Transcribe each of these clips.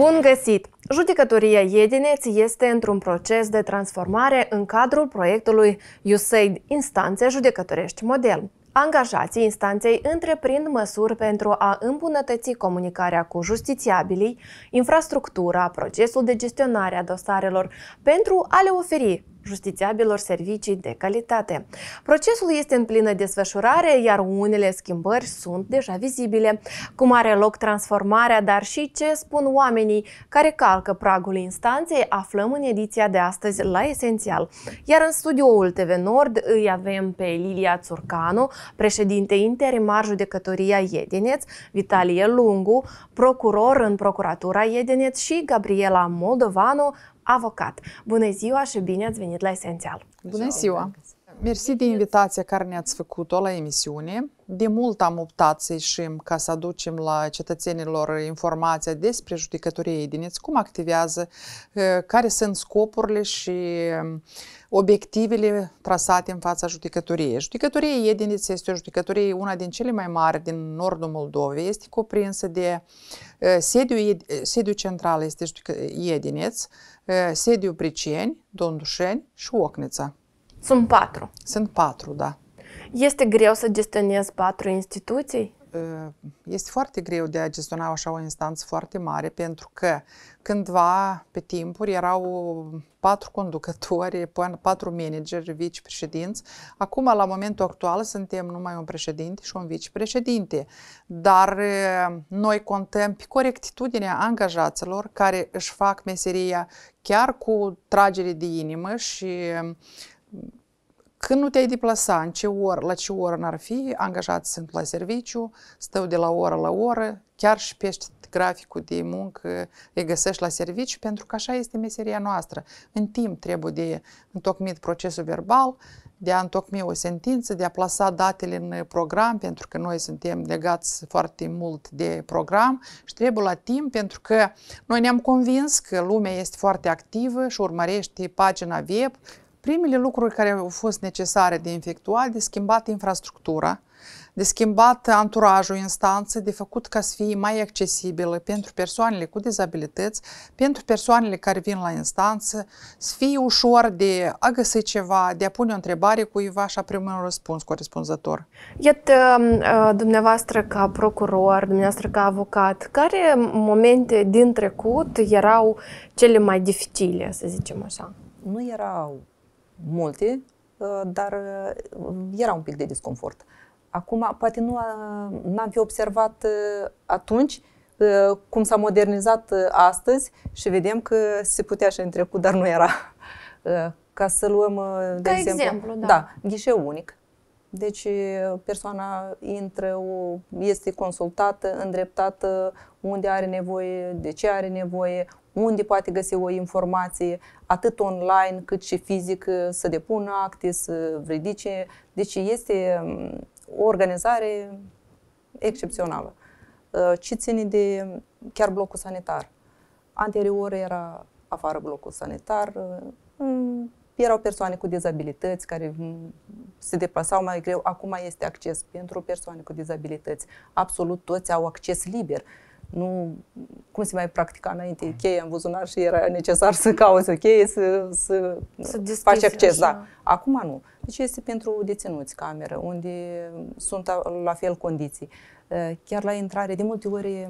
Bun găsit! Judecătoria Iedineț este într-un proces de transformare în cadrul proiectului USAID Instanțe Judecătorești Model. Angajații instanței întreprind măsuri pentru a îmbunătăți comunicarea cu justițiabilii, infrastructura, procesul de gestionare a dosarelor, pentru a le oferi justițiabilor servicii de calitate. Procesul este în plină desfășurare, iar unele schimbări sunt deja vizibile, cum are loc transformarea, dar și ce spun oamenii care calcă pragul instanței, aflăm în ediția de astăzi la Esențial. Iar în studioul TV Nord îi avem pe Lilia Țurcanu, președinte interimar judecătoria Iedineț, Vitalie Lungu, procuror în procuratura Iedineț și Gabriela Moldovanu, avocat. Bună ziua și bine ați venit la Esențial! Bună ziua! Mersi de invitația care ne-ați făcut-o la emisiune. De mult am optat să ieșim ca să aducem la cetățenilor informația despre judecătorie edineți, cum activează, eh, care sunt scopurile și obiectivele trasate în fața judecătoriei. Judecătoria Edineț este o judecătorie una din cele mai mari din nordul Moldovei, este cuprinsă de sediu, eh, sediu eh, central este Edineț, Sediu Priceni, Dondușeni și Ocnița. Sunt patru. Sunt patru, da. Este greu să gestionezi patru instituții? Ă, este foarte greu de a gestiona așa o instanță foarte mare, pentru că cândva, pe timpuri, erau patru conducători, patru manageri, vicepreședinți. Acum, la momentul actual, suntem numai un președinte și un vicepreședinte. Dar ă, noi contăm pe corectitudinea angajaților care își fac meseria chiar cu tragere de inimă și când nu te-ai deplasa, în ce oră, la ce oră n-ar fi, angajați sunt la serviciu, stau de la oră la oră, chiar și pești graficul de muncă îi găsești la serviciu, pentru că așa este meseria noastră. În timp trebuie de întocmit procesul verbal, de a întocmi o sentință, de a plasa datele în program, pentru că noi suntem legați foarte mult de program și trebuie la timp, pentru că noi ne-am convins că lumea este foarte activă și urmărește pagina web, primele lucruri care au fost necesare de efectuat, de schimbat infrastructura, de schimbat anturajul instanței, de făcut ca să fie mai accesibilă pentru persoanele cu dizabilități, pentru persoanele care vin la instanță, să fie ușor de a găsi ceva, de a pune o întrebare cuiva și a primi un răspuns corespunzător. Iată, um, uh, dumneavoastră ca procuror, dumneavoastră ca avocat, care momente din trecut erau cele mai dificile, să zicem așa? Nu erau multe, uh, dar uh, era un pic de disconfort. Acum, poate nu am fi observat uh, atunci cum s-a modernizat astăzi și vedem că se putea și în trecut, dar nu era. Ca să luăm, de Ca exemplu, exemplu da. da, ghișeu unic. Deci persoana intră, este consultată, îndreptată unde are nevoie, de ce are nevoie, unde poate găsi o informație, atât online cât și fizic, uh, să depună acte, să ridice. Deci este um, o organizare excepțională. Uh, Ce ține de um, chiar blocul sanitar? Anterior era afară blocul sanitar, uh, erau persoane cu dizabilități care se deplasau mai greu. Acum este acces pentru persoane cu dizabilități. Absolut toți au acces liber nu, cum se mai practica înainte, cheia în buzunar și era necesar să cauți o cheie, să, să, să faci acces. Da. Acum nu. Deci este pentru deținuți cameră, unde sunt la fel condiții. Chiar la intrare, de multe ori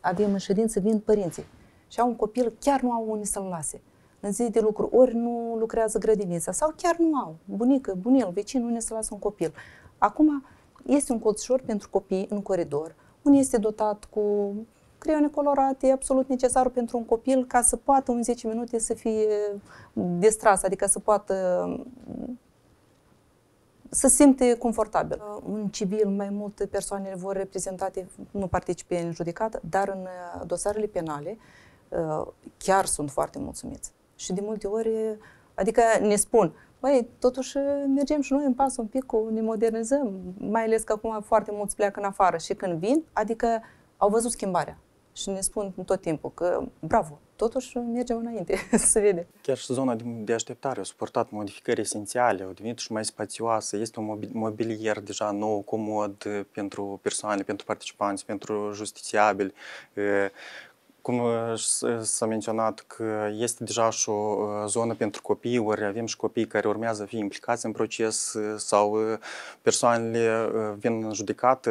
avem în ședință, vin părinții și au un copil, chiar nu au unde să-l lase. În zi de lucru, ori nu lucrează grădinița sau chiar nu au. Bunică, bunel, vecin, unde să lasă un copil. Acum este un colțișor pentru copii în coridor, unii este dotat cu creione colorate, absolut necesar pentru un copil ca să poată în 10 minute să fie mm, destras, adică să poată mm, să simte confortabil. În civil, mai multe persoane vor reprezentate, nu participe în judecată, dar în uh, dosarele penale uh, chiar sunt foarte mulțumiți. Și de multe ori, adică ne spun, Băi, totuși eh, mergem și noi în pas un pic, ne modernizăm, mai ales că acum foarte mulți pleacă în afară și când vin, adică au văzut schimbarea și ne spun tot timpul că bravo, totuși mergem înainte, se vede. Chiar și zona de așteptare a suportat modificări esențiale, au devenit și mai spațioasă, este un mobilier deja nou, comod eh, pentru persoane, pentru participanți, pentru justițiabili, eh, cum uh, uh, s-a menționat că este deja și o uh, zonă pentru copii, ori avem și copii care urmează fi implicați în proces sau persoanele vin în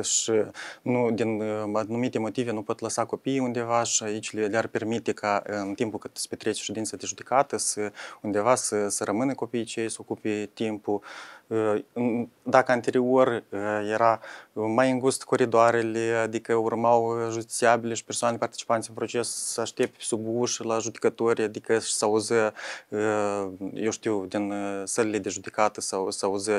și nu, din anumite motive nu pot lăsa copiii undeva și aici le-ar permite ca în timpul cât se petrece ședința de judecată să undeva să, să rămână copiii cei, să ocupe timpul Ă, dacă anterior ă, era mai îngust coridoarele, adică urmau justițiabile și persoane participanți în proces să aștepte sub ușă la judecători, adică să auză, ă, eu știu, din sălile de judecată sau să auză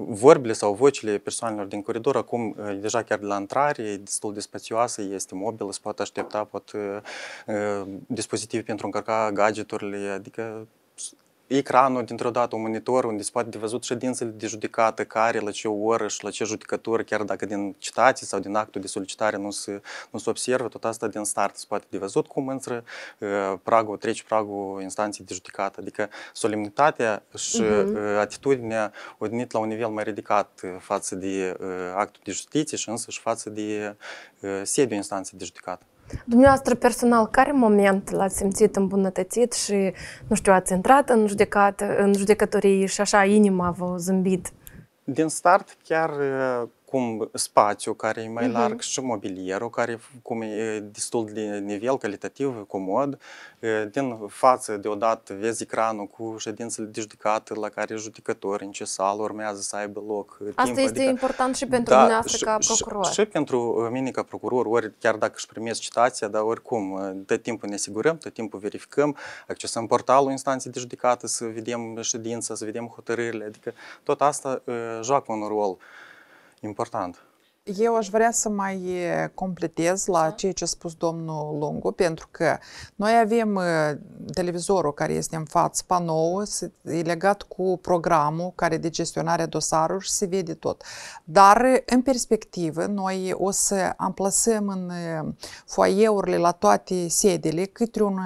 vorbile sau vocile persoanelor din coridor, acum deja chiar de la intrare, e destul de spațioasă, este mobilă, se poate aștepta, pot dispozitive pentru încărca gadgeturile, adică ecranul dintr-o dată, un monitor unde se poate de văzut ședințele de judecată, care, la ce oră și la ce judecători, chiar dacă din citații sau din actul de solicitare nu se, nu se observă, tot asta din start se poate de văzut cum intră uh, pragul, treci pragul instanței de judecată. Adică solemnitatea și uh-huh. atitudinea au venit la un nivel mai ridicat uh, față de uh, actul de justiție și însă și față de sediul instanței de judecată. Dumneavoastră personal, care moment l-ați simțit îmbunătățit și, nu știu, ați intrat în, judecat, în judecătorie și așa inima v-a zâmbit? Din start chiar cum spațiu care e mai uh-huh. larg și mobilierul care cum e destul de nivel calitativ, comod. Din față deodată vezi ecranul cu ședințele de judecată la care judecători în ce sală urmează să aibă loc. Asta timp, este adică, important și da, pentru da, dumneavoastră ca procuror. Și, și pentru uh, mine ca procuror, ori chiar dacă își primesc citația, dar oricum tot uh, timpul ne asigurăm, tot timpul verificăm, accesăm portalul instanței de judecată să vedem ședința, să vedem hotărârile, adică tot asta uh, joacă un rol. Uh, important. Eu aș vrea să mai completez la ceea ce a spus domnul Lungu, pentru că noi avem televizorul care este în față, panou, e legat cu programul care de gestionarea dosarului și se vede tot. Dar, în perspectivă, noi o să amplasăm în foaieurile la toate sedele câte un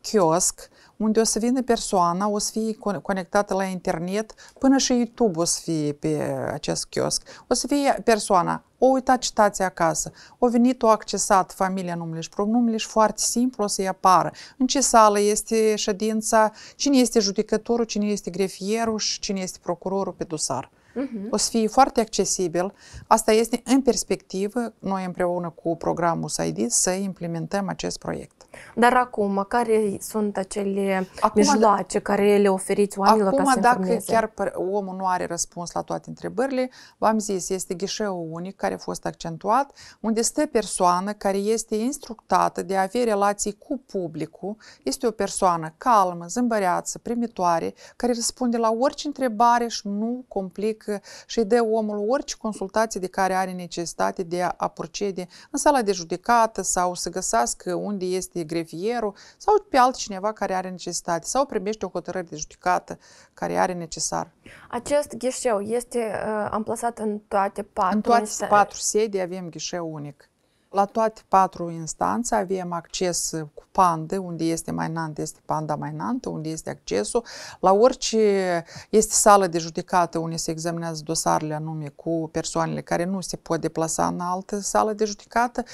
kiosk unde o să vină persoana, o să fie conectată la internet, până și YouTube o să fie pe acest kiosc. O să fie persoana, o uita citația acasă, o venit, o accesat familia numele și pronumele și foarte simplu o să-i apară. În ce sală este ședința, cine este judecătorul, cine este grefierul și cine este procurorul pe dosar. Uh-huh. O să fie foarte accesibil. Asta este în perspectivă, noi împreună cu programul SID să implementăm acest proiect. Dar acum, care sunt acele acum, mijloace care le oferiți oamenilor acum, ca să dacă informeze? chiar omul nu are răspuns la toate întrebările, v-am zis, este ghișeul unic care a fost accentuat, unde stă persoană care este instructată de a avea relații cu publicul, este o persoană calmă, zâmbăreață, primitoare, care răspunde la orice întrebare și nu complică și dă omul orice consultație de care are necesitate de a procede în sala de judecată sau să găsească unde este grevierul sau pe altcineva care are necesitate sau primește o hotărâre de judecată care are necesar. Acest ghișeu este uh, amplasat în toate patru? În toate patru sedii avem ghișeu unic. La toate patru instanțe avem acces cu pandă, unde este mai înalt, este panda mai înaltă, unde este accesul. La orice este sală de judecată unde se examinează dosarele anume cu persoanele care nu se pot deplasa în altă sală de judecată.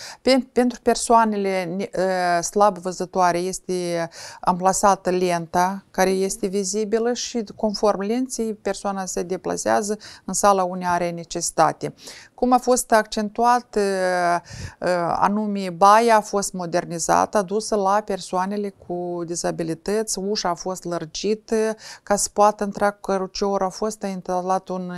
Pentru persoanele ă, slab văzătoare este amplasată lenta care este vizibilă și conform lenții persoana se deplasează în sala unde are necesitate cum a fost accentuat anume baia a fost modernizată, adusă la persoanele cu dizabilități, ușa a fost lărgită ca să poată intra cu cărucior, a fost instalat un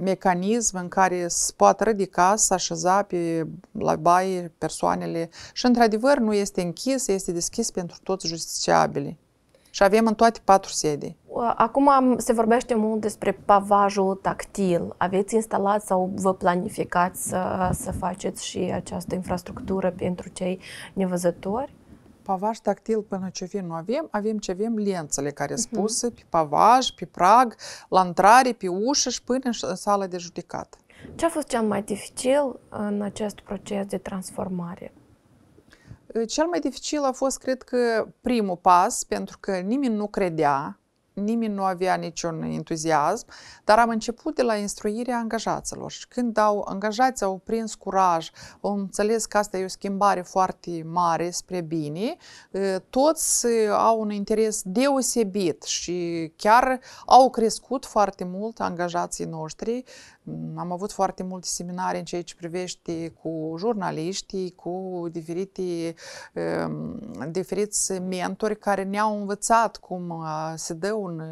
mecanism în care se poate ridica, să așeza pe, la baie persoanele și într-adevăr nu este închis, este deschis pentru toți justiciabilii și avem în toate patru sedii. Acum se vorbește mult despre pavajul tactil. Aveți instalat sau vă planificați să, să faceți și această infrastructură pentru cei nevăzători? Pavaj tactil până ce vin nu avem, avem ce avem lențele care uh-huh. pe pavaj, pe prag, la intrare, pe ușă și până în sala de judecată. Ce a fost cel mai dificil în acest proces de transformare? Cel mai dificil a fost, cred că, primul pas, pentru că nimeni nu credea, nimeni nu avea niciun entuziasm, dar am început de la instruirea angajaților și când au, angajații au prins curaj, au înțeles că asta e o schimbare foarte mare spre bine, toți au un interes deosebit și chiar au crescut foarte mult angajații noștri am avut foarte multe seminare în ceea ce privește cu jurnaliștii, cu diferite, ehm, diferiți mentori care ne-au învățat cum se dă un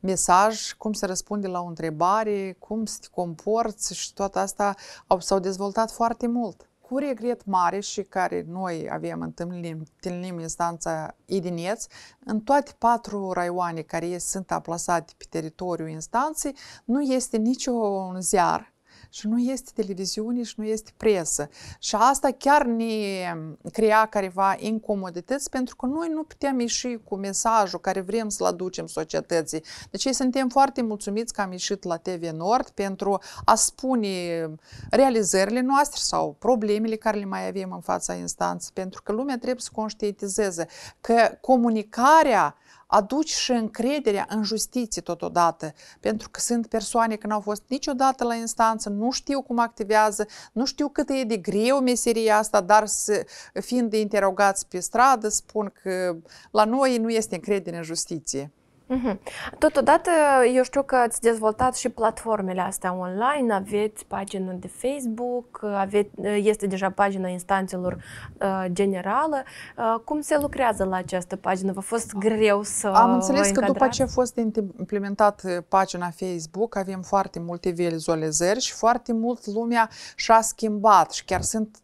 mesaj, cum se răspunde la o întrebare, cum se comporți și toate asta s-au dezvoltat foarte mult cu regret mare și care noi avem întâlnim, întâlnim instanța Idineț, în toate patru raioane care sunt aplasate pe teritoriul instanței, nu este niciun ziar și nu este televiziune și nu este presă. Și asta chiar ne crea careva incomodități pentru că noi nu putem ieși cu mesajul care vrem să-l aducem societății. Deci suntem foarte mulțumiți că am ieșit la TV Nord pentru a spune realizările noastre sau problemele care le mai avem în fața instanței, pentru că lumea trebuie să conștientizeze că comunicarea aduci și încrederea în justiție totodată, pentru că sunt persoane care n-au fost niciodată la instanță, nu știu cum activează, nu știu cât e de greu meseria asta, dar fiind interogați pe stradă, spun că la noi nu este încredere în justiție. Totodată, eu știu că ați dezvoltat și platformele astea online, aveți pagină de Facebook, aveți, este deja pagina instanțelor uh, generală. Uh, cum se lucrează la această pagină? V-a fost greu să Am înțeles că după ce a fost implementat э, pagina Facebook, avem foarte multe vizualizări și foarte mult lumea și-a schimbat și chiar sunt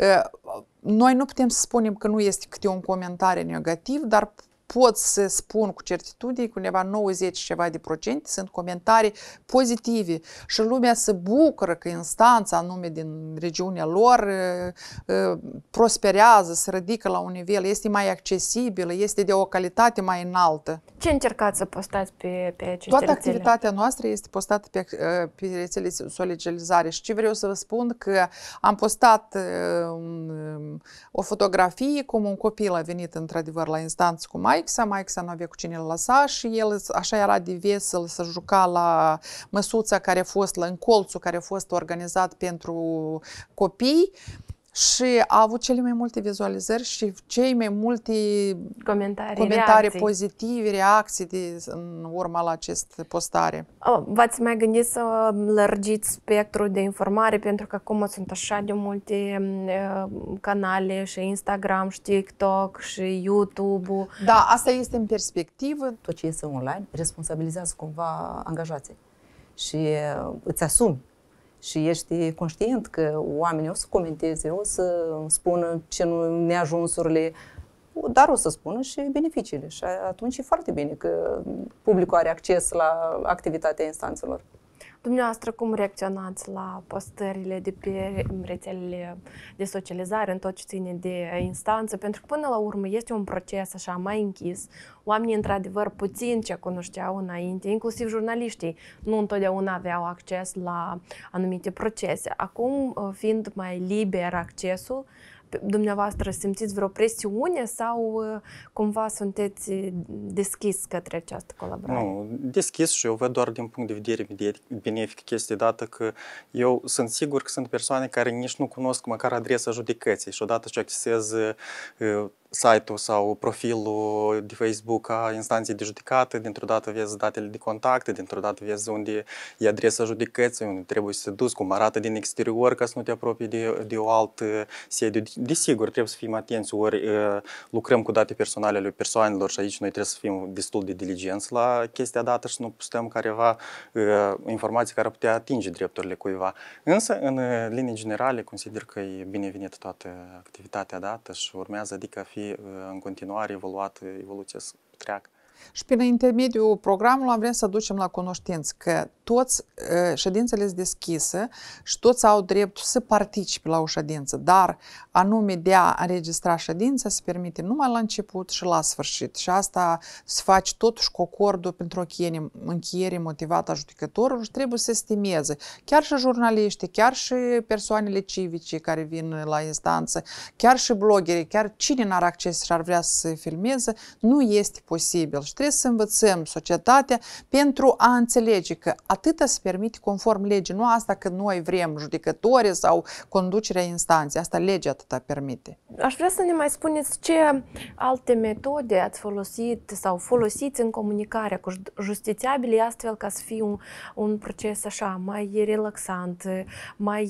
uh, noi nu putem să spunem că nu este câte un comentariu negativ, dar pot să spun cu certitudine că undeva 90 ceva de procente sunt comentarii pozitive și lumea se bucură că instanța anume din regiunea lor uh, uh, prosperează, se ridică la un nivel, este mai accesibilă, este de o calitate mai înaltă. Ce încercați să postați pe, pe aceste Toată rețele? activitatea noastră este postată pe, uh, pe rețele socializare și ce vreau să vă spun că am postat um, o fotografie cum un copil a venit într-adevăr la instanță cu mai maică maică nu avea cu cine îl lăsa și el așa era de vesel să juca la măsuța care a fost, la în colțul care a fost organizat pentru copii și a avut cele mai multe vizualizări și cei mai multe comentarii, comentarii reacții. pozitive, reacții de, în urma la acest postare. V-ați mai gândit să lărgiți spectrul de informare pentru că acum sunt așa de multe mm, uh, canale și Instagram și TikTok și YouTube-ul. Da, asta este în perspectivă. Tot ce este online responsabilizează cumva angajații și uh, îți asumi și ești conștient că oamenii o să comenteze, o să spună ce nu neajunsurile, dar o să spună și beneficiile. Și atunci e foarte bine că publicul are acces la activitatea instanțelor. Dumneavoastră, cum reacționați la postările de pe rețelele de socializare în tot ce ține de instanță? Pentru că, până la urmă, este un proces așa mai închis. Oamenii, într-adevăr, puțin ce cunoșteau înainte, inclusiv jurnaliștii, nu întotdeauna aveau acces la anumite procese. Acum, fiind mai liber accesul, dumneavoastră simțiți vreo presiune sau uh, cumva sunteți uh, deschis către această colaborare? Nu, deschis și eu văd doar din punct de vedere benefic chestia dată că eu sunt sigur că sunt persoane care nici nu cunosc măcar adresa judecății și odată ce accesez uh, site-ul sau profilul de Facebook a instanței de judecată, dintr-o dată vezi datele de contact, dintr-o dată vezi unde e adresa judecății, unde trebuie să te duci, cum arată din exterior ca să nu te apropii de, de o alt sediu. Desigur, trebuie să fim atenți, ori uh, lucrăm cu date personale ale persoanelor și aici noi trebuie să fim destul de diligenți la chestia dată și nu postăm careva uh, informații care ar putea atinge drepturile cuiva. Însă, în uh, linii generale, consider că e binevenită toată activitatea dată și urmează, adică fi fi uh, în continuare evoluat evoluția să treacă. Și prin intermediul programului am vrea să ducem la cunoștință că toți ședințele sunt deschise și toți au dreptul să participe la o ședință, dar anume de a înregistra ședința se permite numai la început și la sfârșit. Și asta se face totuși cu acordul pentru o încheiere motivată a judecătorului și trebuie să estimeze Chiar și jurnaliști, chiar și persoanele civice care vin la instanță, chiar și blogerii, chiar cine n-ar acces și ar vrea să se filmeze, nu este posibil și deci trebuie să învățăm societatea pentru a înțelege că atâta se permite conform legii, nu asta că noi vrem judecători sau conducerea instanței, asta legea atâta permite. Aș vrea să ne mai spuneți ce alte metode ați folosit sau folosiți în comunicarea cu justițiabile astfel ca să fie un, un proces așa mai relaxant, mai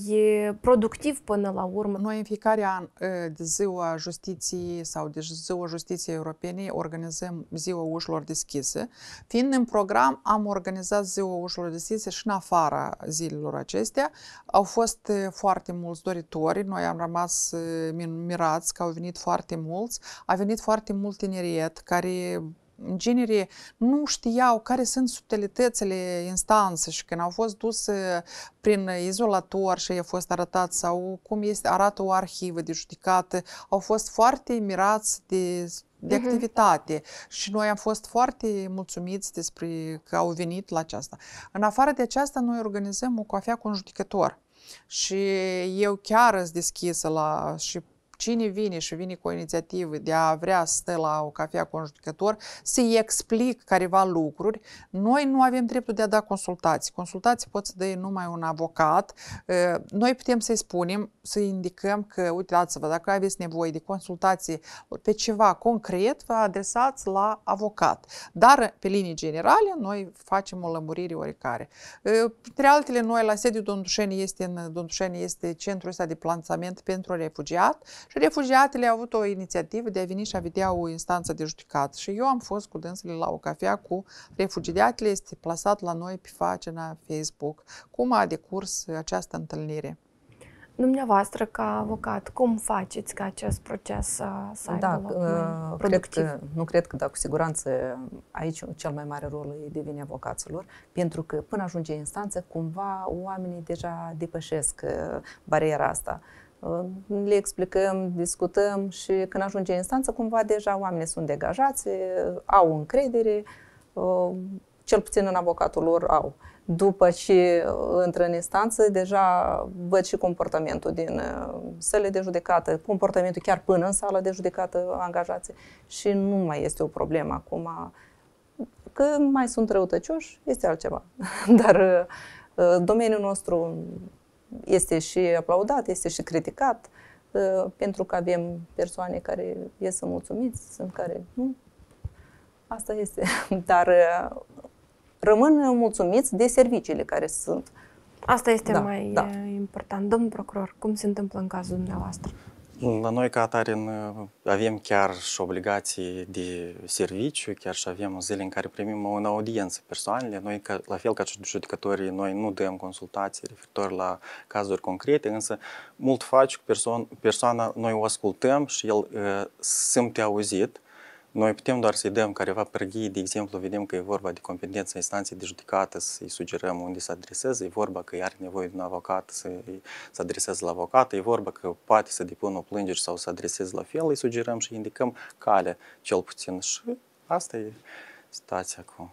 productiv până la urmă. Noi în fiecare an ă, de ziua justiției sau de ziua justiției europene organizăm ziua ușilor ușilor deschise. Fiind în program, am organizat ziua ușilor deschise și în afara zilelor acestea. Au fost eh, foarte mulți doritori, noi am rămas eh, mirați că au venit foarte mulți. A venit foarte mult tineriet care în genere nu știau care sunt subtilitățile instanței și când au fost duse prin izolator și a fost arătat sau cum este arată o arhivă de judecată, au fost foarte mirați de de uh-huh. și noi am fost foarte mulțumiți despre că au venit la aceasta. În afară de aceasta, noi organizăm o cafea cu un judecător și eu chiar îți deschisă la și cine vine și vine cu o inițiativă de a vrea să stă la o cafea cu un judecător, să-i explic careva lucruri, noi nu avem dreptul de a da consultații. Consultații pot să dă numai un avocat. Ă, noi putem să-i spunem, să indicăm că, uitați-vă, dacă aveți nevoie de consultații pe ceva concret, vă adresați la avocat. Dar, pe linii generale, noi facem o lămurire oricare. Între ă, altele, noi la sediul Dondușeni este, în Dondușeni este centrul ăsta de planțament pentru refugiat și refugiatele au avut o inițiativă de a veni și a vedea o instanță de judecat. Și eu am fost cu dânsele la o cafea cu refugiatele, este plasat la noi pe pagina Facebook. Cum a decurs această întâlnire? Dumneavoastră, ca avocat, cum faceți ca acest proces să, aibă da, loc mai uh, productiv? Cred că, nu cred că, da, cu siguranță, aici cel mai mare rol îi devine avocaților, pentru că până ajunge instanță, cumva oamenii deja depășesc uh, bariera asta. Uh, le explicăm, discutăm și când ajunge instanță, cumva deja oamenii sunt degajați, au încredere, cel puțin în avocatul lor au după ce uh, intră în instanță, deja văd și comportamentul din uh, sale de judecată, comportamentul chiar până în sala de judecată a angajații și nu mai este o problemă acum. Că mai sunt răutăcioși, este altceva. Dar uh, domeniul nostru este și aplaudat, este și criticat, pentru că avem persoane care ies mulțumiți, sunt care nu. Asta este. Dar rămân mulțumiți de serviciile care sunt. Asta este da, mai da. Eh, important. Domnul procuror, cum se întâmplă în cazul dumneavoastră? Mm, la noi, ca atare, eh, avem chiar și obligații de serviciu, chiar și avem zile în care primim în audiență persoanele. Noi, ca, la fel ca și judecătorii, noi nu dăm consultații referitor la cazuri concrete, însă mult faci cu persoana, noi o ascultăm și el uh, simte auzit noi putem doar să-i dăm careva pârghii, de exemplu, vedem că e vorba de competența instanței de judecată, să-i sugerăm unde să adreseze, e vorba că are nevoie de un avocat să, să adreseze la avocat, e vorba că poate să depună o plângere sau să adreseze la fel, îi sugerăm și indicăm calea, cel puțin. Și asta e situația acum.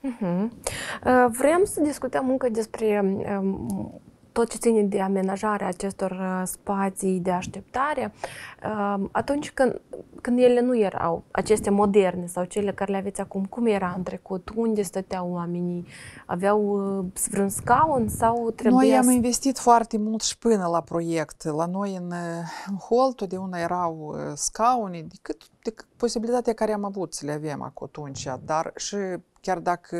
Mhm. Uh-huh. Vrem să discutăm încă despre uh, tot ce ține de amenajarea acestor uh, spații de așteptare, um, atunci când, când ele nu erau aceste moderne sau cele care le aveți acum, cum era în trecut? Unde stăteau oamenii? Aveau uh, vreun scaun sau trebuia... Noi am investit foarte mult și până la proiect. La noi în, uh, în hol totdeauna erau scaune, decât posibilitatea care am avut să le avem atunci, dar și chiar dacă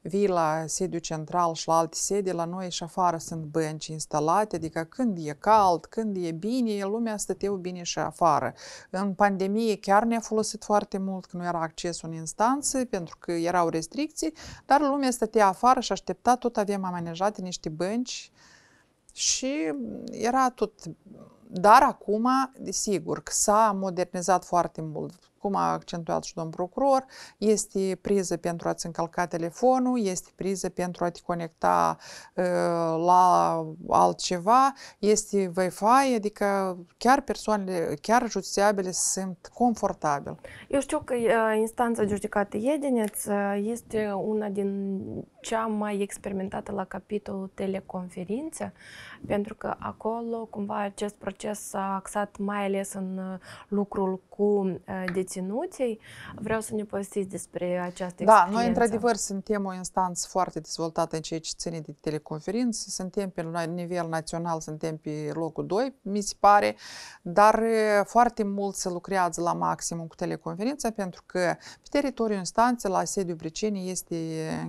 vii la sediu central și la alte sedi, la noi și afară sunt bănci instalate, adică când e cald, când e bine, lumea stăteau bine și afară. În pandemie chiar ne-a folosit foarte mult că nu era acces în instanță, pentru că erau restricții, dar lumea stătea afară și aștepta, tot avem amenajate niște bănci și era tot dar acum, sigur, s-a modernizat foarte mult cum a accentuat și domnul procuror, este priză pentru a-ți încălca telefonul, este priză pentru a te conecta ă, la altceva, este Wi-Fi, adică chiar persoanele, chiar justițiabile sunt confortabil. Eu știu că ă, instanța judecată Edineț ă, este una din cea mai experimentată la capitolul teleconferințe, pentru că acolo cumva acest proces s-a axat mai ales în lucrul cu deținerea conținuții. Vreau să ne povestiți despre această experiență. Da, noi într-adevăr suntem o instanță foarte dezvoltată în ceea ce ține de teleconferință. Suntem pe nivel național, suntem pe locul 2, mi se pare, dar foarte mult se lucrează la maximum cu teleconferința pentru că pe teritoriul instanței, la sediul Bricenii, este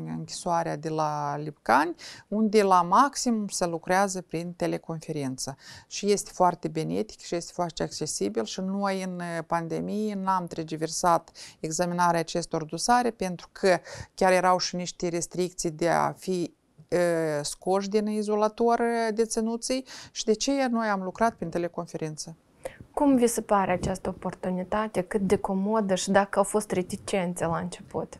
închisoarea de la Lipcani, unde la maximum se lucrează prin teleconferință. Și este foarte benefic și este foarte accesibil și noi în pandemie n-am tergiversat examinarea acestor dosare pentru că chiar erau și niște restricții de a fi scoși din izolator deținuții și de ce noi am lucrat prin teleconferință. Cum vi se pare această oportunitate? Cât de comodă și dacă au fost reticențe la început?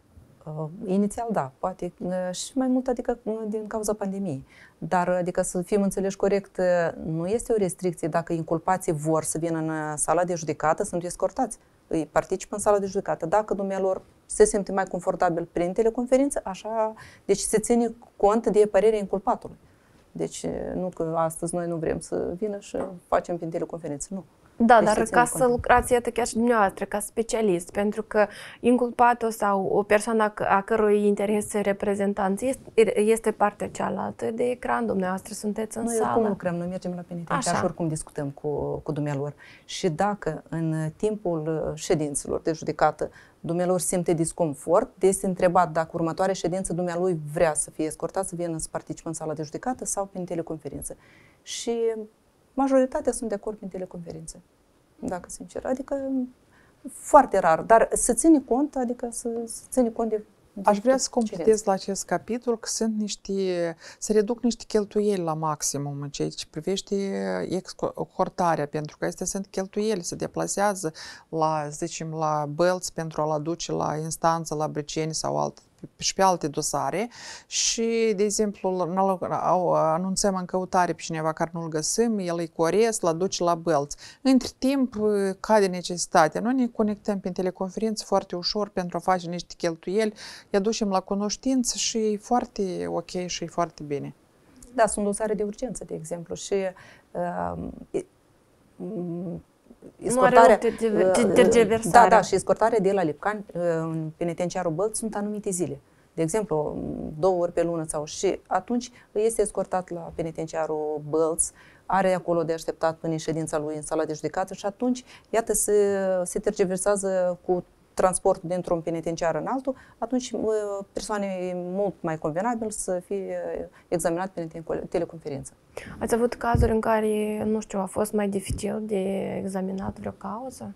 Uh, inițial, da, poate uh, și mai mult, adică uh, din cauza pandemiei. Dar, adică să fim înțeleși corect, nu este o restricție dacă inculpații vor să vină în sala de judecată, sunt escortați îi participă în sala de judecată. Dacă dumnealor se simte mai confortabil prin teleconferință, așa, deci se ține cont de părerea inculpatului. Deci nu că astăzi noi nu vrem să vină și facem prin teleconferință, nu. Da, dar ca cont. să lucrați, iată, chiar și dumneavoastră, ca specialist, pentru că inculpatul sau o persoană a cărui interes reprezentanți este, este partea cealaltă de ecran, dumneavoastră sunteți în noi sală. Noi oricum lucrăm, noi mergem la penitenciar și oricum discutăm cu, cu dumnealor. Și dacă în timpul uh, ședințelor de judecată dumnealor simte disconfort, de este întrebat dacă următoarea ședință dumnealui vrea să fie escortat, să vină să participe în sala de judecată sau prin teleconferință. Și majoritatea sunt de acord în teleconferință, dacă sincer. Adică foarte rar, dar să ține cont, adică să, să ține cont de Aș vrea să completez la acest capitol că sunt niște, să reduc niște cheltuieli la maximum în ceea ce privește exportarea, pentru că acestea sunt cheltuieli, se deplasează la, să zicem, la bălți pentru a-l aduce la instanță, la Briceni sau alt și pe alte dosare și, de exemplu, uh, anunțăm în căutare pe cineva care nu-l găsim, el îi coresc, a duce la bălț. Între timp, uh, cade necesitatea. Noi ne conectăm prin teleconferință foarte ușor pentru a face niște cheltuieli, îi aducem la cunoștință și e foarte ok și e foarte bine. Da, sunt dosare de urgență, de exemplu, și uh, Escortarea, nu uh, da, da, și escortarea de la Lipcan uh, în penitenciarul Bălt sunt anumite zile. De exemplu, două ori pe lună sau și atunci este escortat la penitenciarul Bălți, are acolo de așteptat până ședința lui în sala de judecată și atunci, iată, se, se tergeversează cu transport dintr-un penitenciar în altul, atunci uh, persoane e mult mai convenabil să fie uh, examinat prin teleconferință. Ați avut cazuri în care, nu știu, a fost mai dificil de examinat vreo cauză?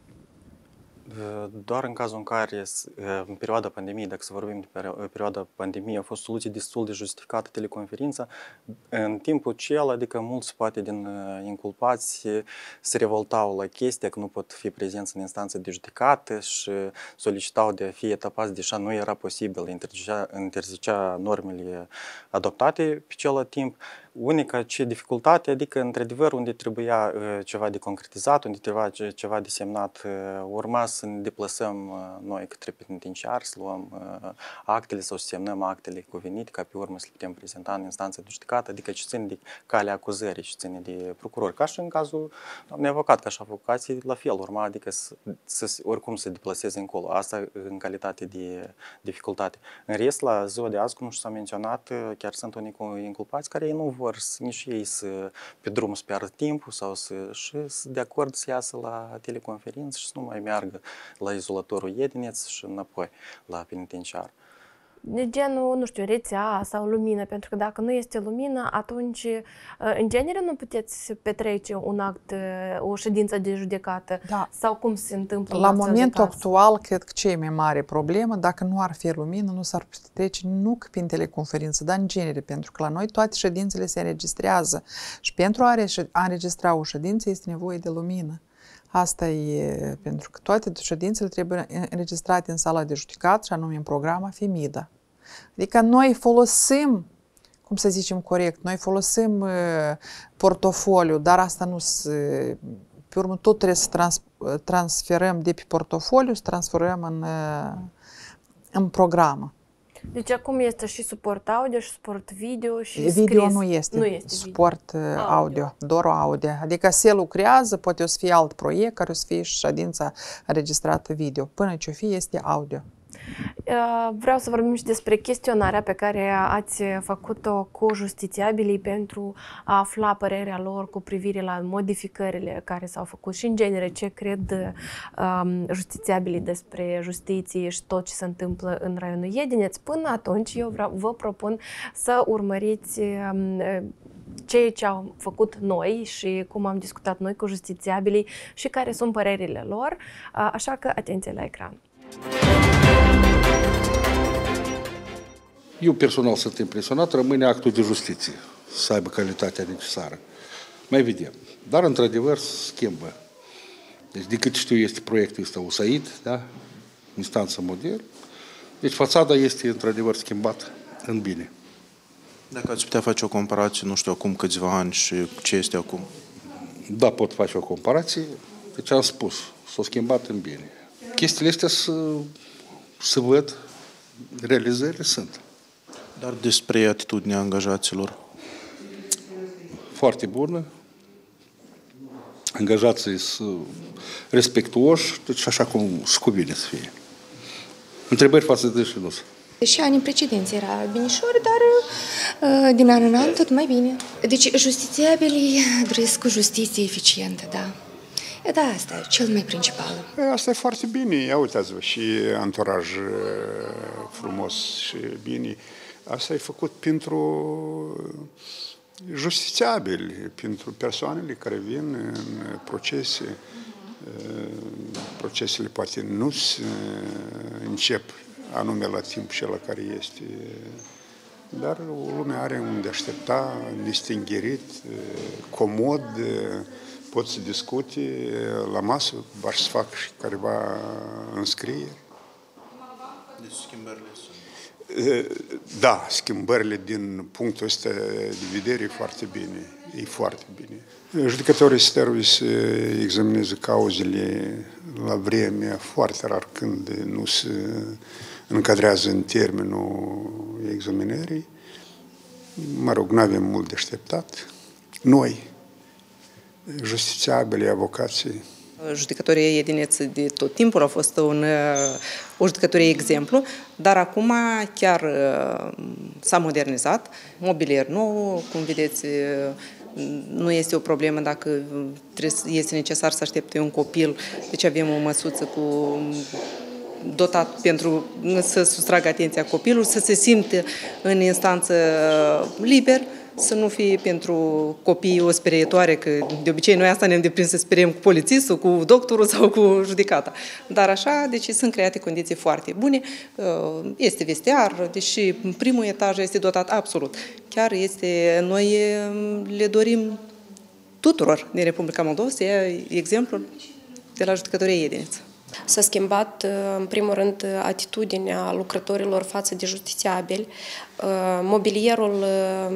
Ă, doar în cazul în care, ă, în perioada pandemiei, dacă să vorbim de perioada pandemiei, a fost soluție destul de justificată, teleconferința, în timpul cel, adică mulți poate din ă, inculpați se revoltau la chestia că nu pot fi prezenți în instanțe de judecată și solicitau de a fi etapați, deși nu era posibil, interzicea, interzicea normele adoptate pe cel timp unica, ce dificultate, adică într-adevăr unde trebuia uh, ceva de concretizat, unde trebuia ceva de semnat, uh, urma să ne deplasăm uh, noi către penitenciar, să luăm actele sau să semnăm actele cuvenite, ca pe urmă să le putem prezenta în instanță de judecată, adică ce ține de calea acuzării și ține de procuror. Ca și în cazul doamnei avocat, ca și avocații, la fel urma, adică să, să, oricum să deplaseze încolo. Asta în calitate de dificultate. În rest, la ziua de azi, cum și s-a menționat, chiar sunt unii inculpați care ei nu vor să nici ei să pe drum să piardă timpul sau să, și să de acord să iasă la teleconferință și să nu mai meargă la izolatorul Iedineț și înapoi la penitenciar de genul, nu știu, rețea sau lumină, pentru că dacă nu este lumină, atunci, ă, în genere, nu puteți petrece un act, ă, o ședință de judecată. Da. Sau cum se întâmplă? La momentul actual, cred că cea mai mare problemă, dacă nu ar fi lumină, nu s-ar petrece nu prin teleconferință, dar în genere, pentru că la noi toate ședințele se înregistrează și pentru a înregistra o ședință este nevoie de lumină. Asta e pentru că toate ședințele trebuie înregistrate în sala de judecat și anume în programa FEMIDA. Adică noi folosim cum să zicem corect, noi folosim uh, portofoliu, dar asta nu se... Uh, pe urmă tot trebuie să trans, uh, transferăm de pe portofoliu, să transferăm în, uh, în programă. Deci acum este și suport audio și suport video și Video scris. nu este, nu este suport video. Uh, audio, doar audio. Adică se lucrează, poate o să fie alt proiect care o să fie ședința înregistrată video. Până ce o fi, este audio. Uh, vreau să vorbim și despre chestionarea pe care ați făcut-o cu justițiabilii pentru a afla părerea lor cu privire la modificările care s-au făcut și, în genere, ce cred um, justițiabilii despre justiție și tot ce se întâmplă în raionul Iedineț. Până atunci, eu vreau, vă propun să urmăriți um, ceea ce am făcut noi și cum am discutat noi cu justițiabilii și care sunt părerile lor, uh, așa că atenție la ecran. Thank you Eu personal sunt impresionat, rămâne actul de justiție să aibă calitatea necesară. Mai vedem. Dar, într-adevăr, schimbă. Deci, de cât știu, este proiectul ăsta USAID, da? instanță model. Deci, fațada este, într-adevăr, schimbat în bine. Dacă ați putea face o comparație, nu știu, acum câțiva ani și ce este acum? Da, pot face o comparație. Deci am spus, s-a schimbat în bine. Chestiile astea să, să văd, realizările sunt. Dar despre atitudinea angajaților? Foarte bună. Angajații sunt respectuoși, deci așa cum și cuvine să fie. Întrebări față de și nu și anii precedenți era binișor, dar uh, din an în an tot mai bine. Deci justițiabilii doresc cu justiție eficientă, da. Da, asta e cel mai principal. Asta e foarte bine, ia uitați-vă, și anturaj uh, frumos și bine. Asta e făcut pentru justițiabili, pentru persoanele care vin în procese. Procesele poate nu încep anume la timp și la care este dar lumea are unde aștepta, distingherit, comod, pot să discute la masă, aș să fac și careva înscrieri. Deci schimbările da, schimbările din punctul ăsta de vedere e foarte bine. E foarte bine. Judecătorii se trebuie să examineze cauzele la vremea foarte rar când nu se încadrează în termenul examinării. Mă rog, nu avem mult de așteptat. Noi, justițiabile avocații, Judecătoria Ediniță de tot timpul a fost un, o judecătorie exemplu, dar acum chiar uh, s-a modernizat, mobilier nou, cum vedeți, uh, nu este o problemă dacă este necesar să aștepte un copil, deci avem o măsuță cu dotat pentru să sustragă atenția copilului, să se simte în instanță uh, liber, să nu fie pentru copii o sperietoare, că de obicei noi asta ne-am deprins să speriem cu polițistul, cu doctorul sau cu judecata. Dar așa, deci sunt create condiții foarte bune. Uh, este vestiar, deși primul etaj este dotat absolut. Chiar este, noi uh, le dorim tuturor din Republica Moldova să ia exemplul de la judecătoria Iediniță. S-a schimbat, uh, în primul rând, atitudinea lucrătorilor față de justițiabili mobilierul э, э,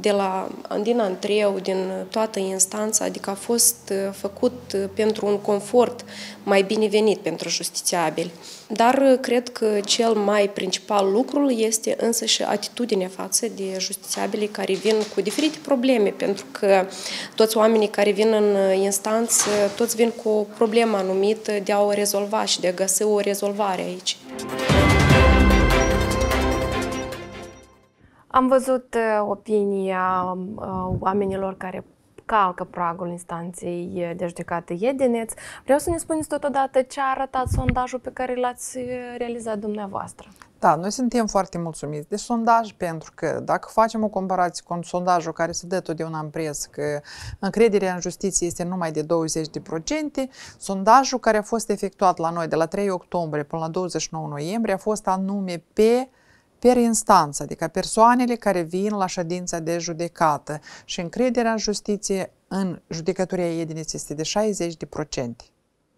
de la, din antreu, din toată instanța, adică a fost э, făcut pentru un confort mai binevenit pentru justițiabil. Dar cred că cel mai principal lucru este însă și atitudinea față de justițiabilii care vin cu diferite probleme, pentru că toți oamenii care vin în uh, instanță, toți vin cu o problemă anumită de a o rezolva și de a găsi o rezolvare aici. Muzica Am văzut uh, opinia um, uh, oamenilor care calcă pragul instanței uh, de judecată Edeneț. Vreau să ne spuneți totodată ce a arătat sondajul pe care l-ați realizat dumneavoastră. Da, noi suntem foarte mulțumiți de sondaj pentru că dacă facem o comparație cu un sondajul care se dă totdeauna în presă că încrederea în justiție este numai de 20%, sondajul care a fost efectuat la noi de la 3 octombrie până la 29 noiembrie a fost anume pe per instanță, adică persoanele care vin la ședința de judecată și încrederea în justiție în judecătoria Ediniț este de 60%.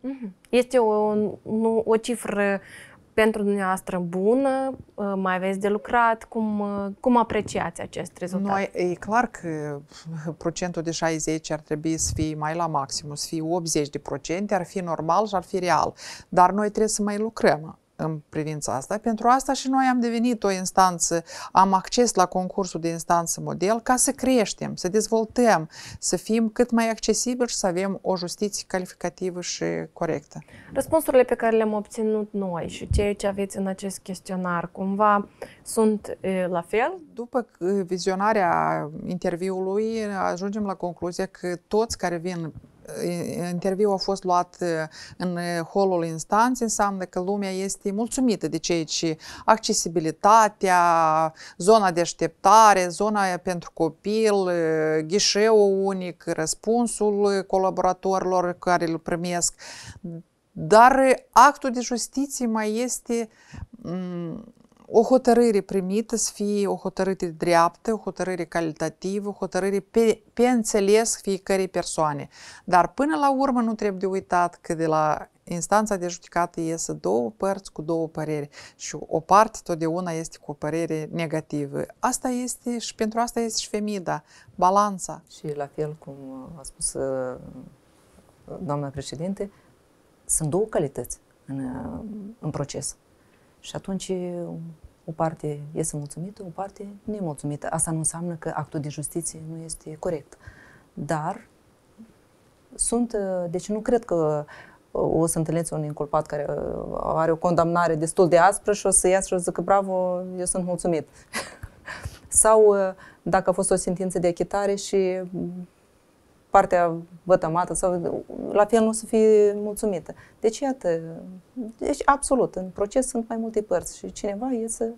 Mhm. Este o, nu, o cifră pentru dumneavoastră bună, uh, mai aveți de lucrat, cum, uh, cum apreciați acest rezultat? Noi, e clar că procentul de 60 ar trebui să fie mai la maxim, să fie 80 de procente, ar fi normal și ar fi real, dar noi trebuie să mai lucrăm în privința asta. Pentru asta și noi am devenit o instanță, am acces la concursul de instanță model ca să creștem, să dezvoltăm, să fim cât mai accesibili și să avem o justiție calificativă și corectă. Răspunsurile pe care le-am obținut noi și ceea ce aveți în acest chestionar, cumva sunt e, la fel? După vizionarea interviului ajungem la concluzia că toți care vin interviu a fost luat în holul instanței, înseamnă că lumea este mulțumită de ceea ce accesibilitatea, zona de așteptare, zona pentru copil, ghișeul unic, răspunsul colaboratorilor care îl primesc. Dar actul de justiție mai este o hotărâre primită să fie o hotărâre dreaptă, o hotărâre calitativă, o hotărâre pe, pe înțeles fiecarei persoane. Dar până la urmă nu trebuie de uitat că de la instanța de judecată iese două părți cu două păreri și o parte totdeauna este cu o părere negativă. Asta este și pentru asta este și femida, balanța. Și la fel cum a spus uh, doamna președinte, sunt două calități în, uh, în proces. Și atunci o parte este mulțumită, o parte nu e mulțumită. Asta nu înseamnă că actul de justiție nu este corect. Dar sunt, deci nu cred că uh, o să întâlneți un inculpat care uh, are o condamnare destul de aspră și o să iasă și o să zică, bravo, eu sunt mulțumit. Sau uh, dacă a fost o sentință de achitare și partea vătămată sau la fel nu să fie mulțumită. Deci, iată, deci absolut, în proces sunt mai multe părți și cineva iese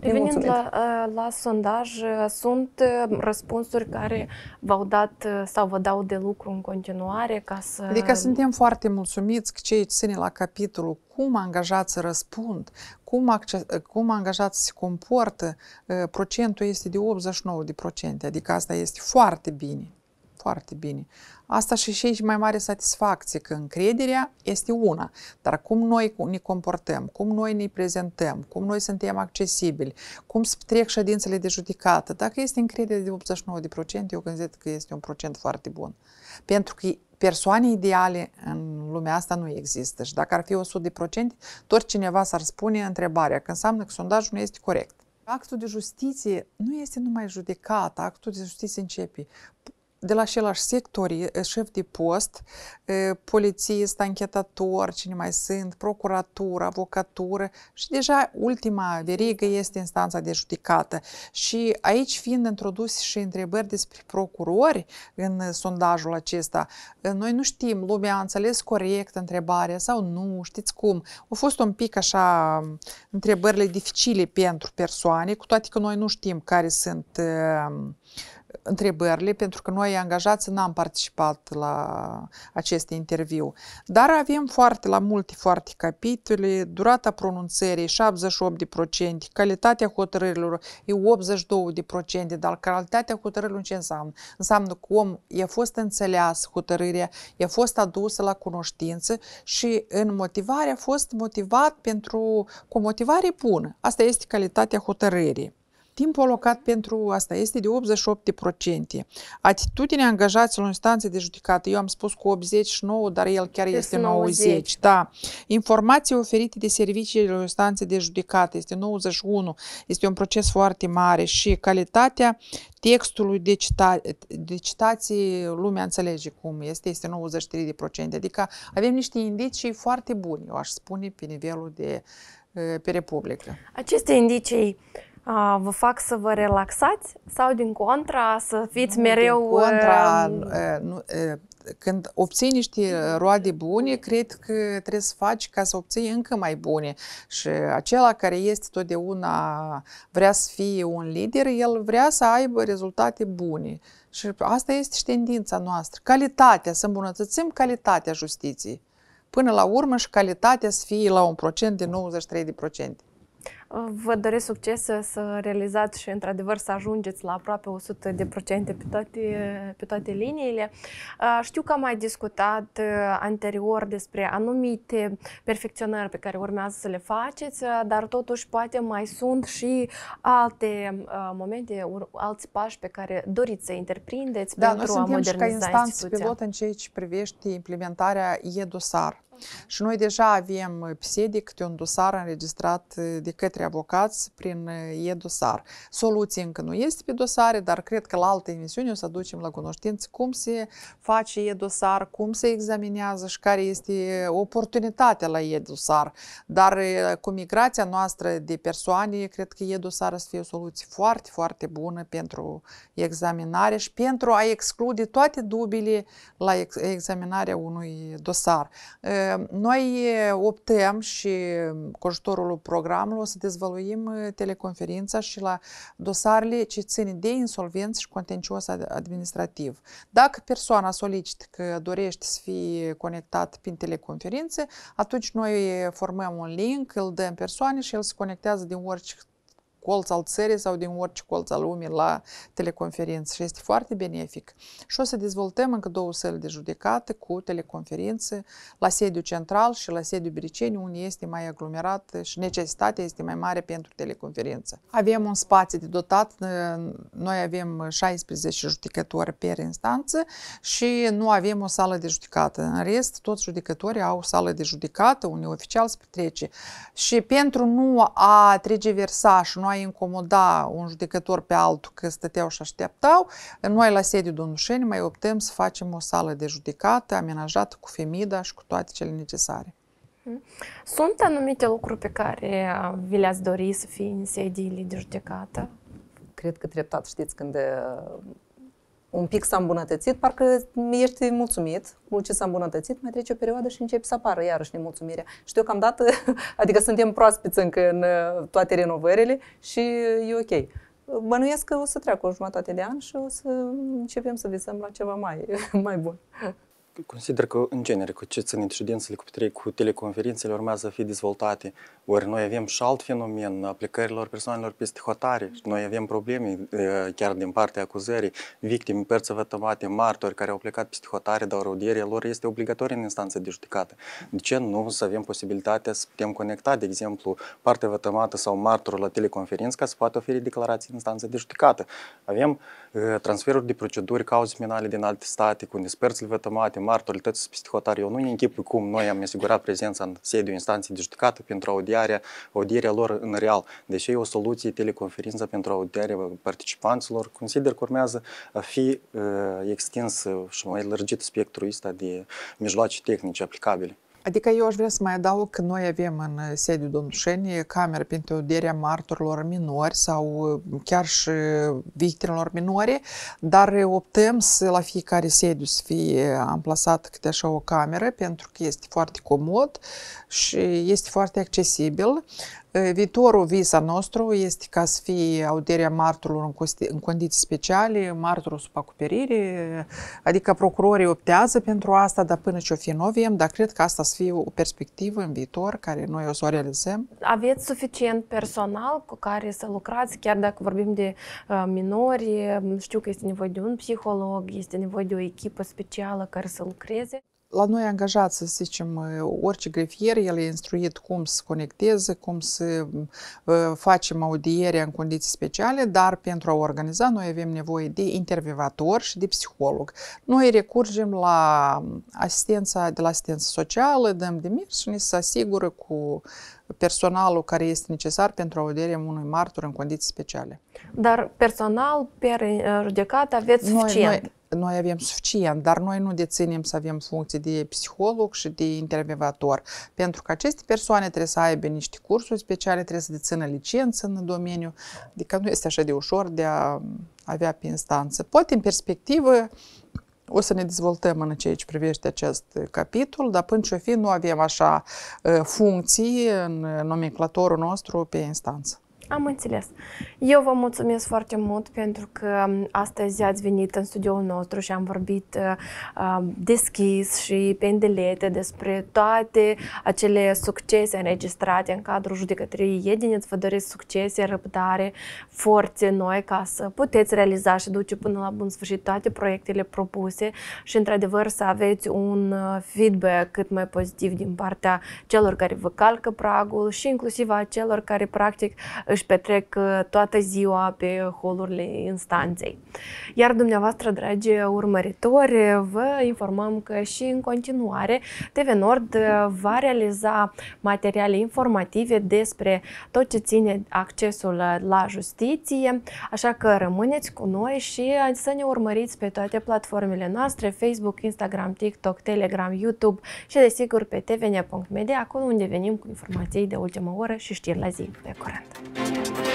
Revenind la, la sondaj, sunt răspunsuri care v-au dat sau vă dau de lucru în continuare ca să... Adică suntem foarte mulțumiți că cei ține la capitolul cum angajați răspund, cum, acces, cum angajați se comportă, procentul este de 89%, adică asta este foarte bine foarte bine. Asta și și mai mare satisfacție, că încrederea este una, dar cum noi ne comportăm, cum noi ne prezentăm, cum noi suntem accesibili, cum trec ședințele de judecată, dacă este încredere de 89%, eu gândesc că este un procent foarte bun. Pentru că persoane ideale în lumea asta nu există și dacă ar fi 100%, tot cineva s-ar spune întrebarea, că înseamnă că sondajul nu este corect. Actul de justiție nu este numai judecat, actul de justiție începe de la același sector, șef de post, polițist, anchetator, cine mai sunt, procuratură, avocatură și deja ultima verigă este instanța de judecată. Și aici fiind introdus și întrebări despre procurori în sondajul acesta, noi nu știm, lumea a înțeles corect întrebarea sau nu, știți cum. Au fost un pic așa întrebările dificile pentru persoane, cu toate că noi nu știm care sunt uh, întrebările, pentru că noi angajați n-am participat la acest interviu. Dar avem foarte la multe, foarte capitole, durata pronunțării 78%, calitatea hotărârilor e 82%, dar calitatea hotărârilor ce înseamnă? Înseamnă cum om e fost înțeleasă hotărârea, E fost adusă la cunoștință și în motivare a fost motivat pentru, cu motivare bună. Asta este calitatea hotărârii. Timpul alocat pentru asta este de 88%. Atitudinea angajaților în instanțe de judecată, eu am spus cu 89, dar el chiar este, este 90. 90. Da. Informații oferite de serviciile instanțe de judecată este 91. Este un proces foarte mare și calitatea textului de, cita, de citații lumea înțelege cum este, este 93%. Adică avem niște indicii foarte buni, eu aș spune, pe nivelul de pe Republică. Aceste indicii vă fac să vă relaxați sau din contra să fiți nu, mereu... Din contra, um, nu, când obții niște roade bune, cred că trebuie să faci ca să obții încă mai bune. Și acela care este totdeauna vrea să fie un lider, el vrea să aibă rezultate bune. Și asta este și tendința noastră. Calitatea, să îmbunătățim calitatea justiției. Până la urmă și calitatea să fie la un procent de 93%. Vă doresc succes să realizați și, într-adevăr, să ajungeți la aproape 100% pe toate, pe toate liniile. Știu că am mai discutat anterior despre anumite perfecționări pe care urmează să le faceți, dar totuși poate mai sunt și alte momente, alți pași pe care doriți să interprindeți da, pentru noi a moderniza instituția. Da, noi suntem și ca instanță pilot în ceea ce privește implementarea e-dosar. Și noi deja avem uh, PSEDI câte un dosar înregistrat uh, de către avocați prin uh, e-dosar. Soluție încă nu este pe dosare, dar cred că la alte emisiuni o să aducem la cunoștință cum se face e-dosar, cum se examinează și care este oportunitatea la e-dosar. Dar cu migrația noastră de persoane, cred că e-dosar să fie o soluție foarte, foarte bună pentru examinare și pentru a exclude toate dubile la examinarea unui dosar noi optăm și cu ajutorul programului o să dezvăluim uh, teleconferința și la dosarele ce țin de insolvență și contencios administrativ. Dacă persoana solicită că dorește să fie conectat prin teleconferințe, atunci noi formăm un link, îl dăm persoane și el se conectează din orice colț al țării sau din orice colț al lumii la teleconferință și este foarte benefic. Și o să dezvoltăm încă două săli de judecată cu teleconferințe la sediu central și la sediu Briceni, unde este mai aglomerat și necesitatea este mai mare pentru teleconferință. Avem un spațiu de dotat, noi avem 16 judecători per instanță și nu avem o sală de judecată. În rest, toți judecătorii au sală de judecată, unde oficial se petrece. Și pentru nu a versa și nu a mai incomoda un judecător pe altul că stăteau și așteptau, noi la sediu Dunușeni mai optăm să facem o sală de judecată amenajată cu femida și cu toate cele necesare. Mm-hmm. Sunt anumite lucruri pe care uh, vi le-ați dori să fie în sediile de judecată? Cred că treptat, știți, când uh, un pic s-a îmbunătățit, parcă ești mulțumit cu ce s-a îmbunătățit, mai trece o perioadă și începi să apară iarăși nemulțumirea. Și deocamdată, adică suntem proaspiți încă în uh, toate renovările și e ok. Bănuiesc că o să treacă o jumătate de an și o să începem să visăm la ceva mai, mai bun. Consider că, în genere, cu ce țin ședințele cu Petrei, cu teleconferințele urmează să fie dezvoltate. Ori noi avem și alt fenomen, aplicărilor persoanelor peste hotare. Noi avem probleme chiar din partea acuzării, victime, părți vătămate, martori care au plecat peste hotare, dar audierea lor este obligatorie în instanță de judecată. De ce nu să avem posibilitatea să putem conecta, de exemplu, partea vătămată sau martorul la teleconferință ca să poată oferi declarații în instanță de judecată? Avem transferuri de proceduri, cauze minale din alte state, cu unde vătămate, mari, autorități hotar, eu nu ne închip cum noi am asigurat prezența în sediu instanței de judecată pentru audierea, audierea lor în real. Deși e o soluție teleconferință pentru audierea participanților, consider că urmează a fi uh, extins uh, și mai lărgit spectrul ăsta de mijloace tehnice aplicabile. Adică eu aș vrea să mai adaug că noi avem în sediul Domnușeni camere pentru uderea martorilor minori sau uh, chiar și victimelor minore, dar optăm să la fiecare sediu să fie amplasat câte așa o cameră pentru că este foarte comod și este foarte accesibil Viitorul al nostru este ca să fie audierea martorilor în, în condiții speciale, martorul sub acoperire, adică procurorii optează pentru asta, dar până ce o fi noi avem, dar cred că asta să fie o perspectivă în viitor care noi o să o realizăm. Aveți suficient personal cu care să lucrați, chiar dacă vorbim de uh, minori, știu că este nevoie de un psiholog, este nevoie de o echipă specială care să lucreze la noi angajați, să zicem, orice grefier, el e instruit cum să conecteze, cum să facem audierea în condiții speciale, dar pentru a organiza noi avem nevoie de intervievator și de psiholog. Noi recurgem la asistența, de la asistență socială, dăm de mers și ne se asigură cu personalul care este necesar pentru audierea unui martor în condiții speciale. Dar personal per judecat aveți noi, suficient? Noi, noi avem suficient, dar noi nu deținem să avem funcție de psiholog și de intervievator. Pentru că aceste persoane trebuie să aibă niște cursuri speciale, trebuie să dețină licență în domeniu, adică nu este așa de ușor de a avea pe instanță. Poate în perspectivă o să ne dezvoltăm în ceea ce privește acest capitol, dar până ce fi nu avem așa uh, funcții în nomenclatorul nostru pe instanță. Am înțeles. Eu vă mulțumesc foarte mult pentru că um, astăzi ați venit în studioul nostru și am vorbit uh, uh, deschis și pe îndelete despre toate acele succese înregistrate în cadrul judecătoriei Iedineț. Vă doresc succese, răbdare, forțe noi ca să puteți realiza și duce până la bun sfârșit toate proiectele propuse și într-adevăr să aveți un uh, feedback cât mai pozitiv din partea celor care vă calcă pragul și inclusiv a celor care practic își petrec uh, toată ziua pe holurile instanței. Iar dumneavoastră, dragi urmăritori, vă informăm că și în continuare TV Nord uh, va realiza materiale informative despre tot ce ține accesul uh, la justiție, așa că rămâneți cu noi și să ne urmăriți pe toate platformele noastre, Facebook, Instagram, TikTok, Telegram, YouTube și desigur pe tvn.media, acolo unde venim cu informații de ultimă oră și știri la zi. Pe curând! Thank you.